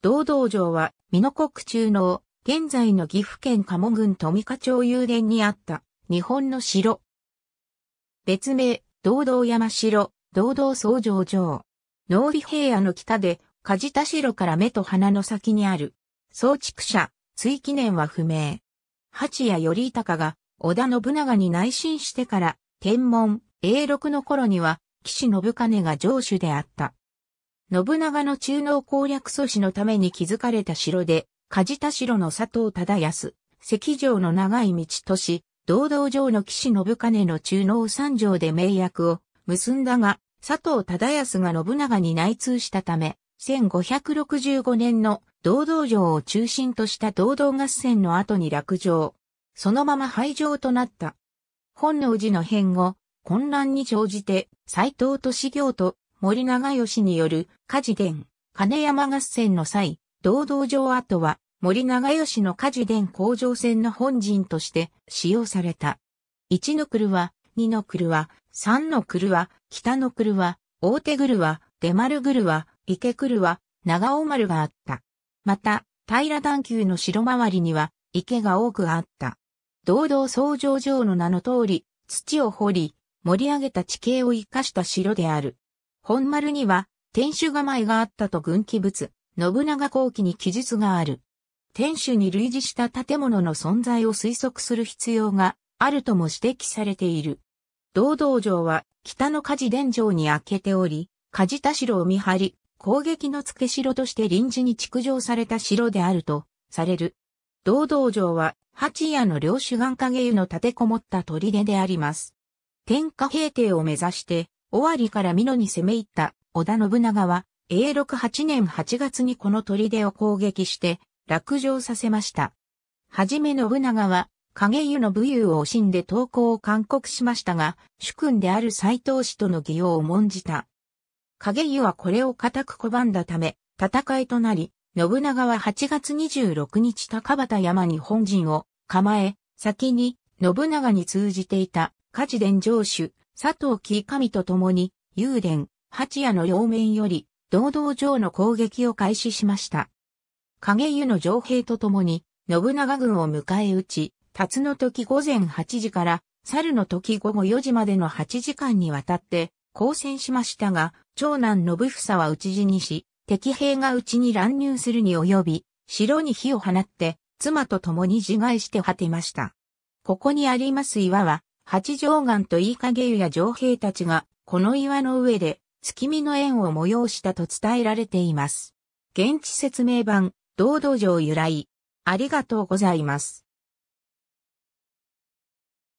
道道城は、美濃国中の、現在の岐阜県鴨郡富加町遊田にあった、日本の城。別名、道道山城、道道総城城。農理平野の北で、梶田城から目と鼻の先にある、総畜者、追記念は不明。八谷頼高が、織田信長に内心してから、天文、永禄の頃には、岸信金が城主であった。信長の中脳攻略阻止のために築かれた城で、梶田城の佐藤忠康、石城の長い道都市、堂々城の岸信金の中脳三条で名約を結んだが、佐藤忠康が信長に内通したため、1565年の堂々城を中心とした堂々合戦の後に落城。そのまま廃城となった。本能寺の変後、混乱に乗じて、斎藤利行と森長吉による火事伝、金山合戦の際、道道場跡は森長吉の火事伝工場戦の本陣として使用された。一の来は、二の来は、三の来は、北の来は、大手来は、出丸来は、池来は、長尾丸があった。また、平段丘の城周りには池が多くあった。道道創城城の名の通り、土を掘り、盛り上げた地形を生かした城である。本丸には、天守構えがあったと軍記物、信長後期に記述がある。天守に類似した建物の存在を推測する必要があるとも指摘されている。道道城は北の火事殿城に開けており、火事田城を見張り、攻撃の付け城として臨時に築城された城であるとされる。道道城は八夜の領主眼影湯の立てこもった砦であります。天下平定を目指して尾張から美濃に攻め入った織田信長は、永禄8年8月にこの砦を攻撃して、落城させました。はじめ信長は、影湯の武勇を惜しんで投降を勧告しましたが、主君である斎藤氏との義用を重んじた。影湯はこれを固く拒んだため、戦いとなり、信長は8月26日高畑山に本陣を構え、先に信長に通じていた家事伝上主、佐藤木神と共に、幽殿、八夜の両面より、堂々城の攻撃を開始しました。影湯の城兵と共に、信長軍を迎え撃ち、辰の時午前8時から、猿の時午後4時までの8時間にわたって、交戦しましたが、長男信房は討ち死にし、敵兵がうちに乱入するに及び、城に火を放って、妻と共に自害して果てました。ここにあります岩は、八丈岩といい影湯や城兵たちが、この岩の上で、月見の縁を催したと伝えられています。現地説明版、道道場由来。ありがとうございます。